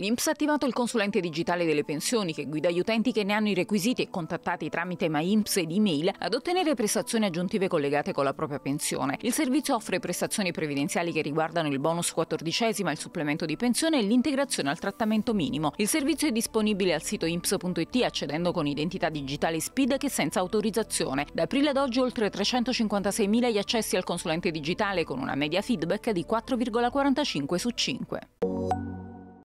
L'INPS ha attivato il consulente digitale delle pensioni che guida gli utenti che ne hanno i requisiti e contattati tramite MyINPS ed email ad ottenere prestazioni aggiuntive collegate con la propria pensione. Il servizio offre prestazioni previdenziali che riguardano il bonus quattordicesima, il supplemento di pensione e l'integrazione al trattamento minimo. Il servizio è disponibile al sito INPS.it accedendo con identità digitale SPID che senza autorizzazione. Da aprile ad oggi oltre 356.000 gli accessi al consulente digitale con una media feedback di 4,45 su 5.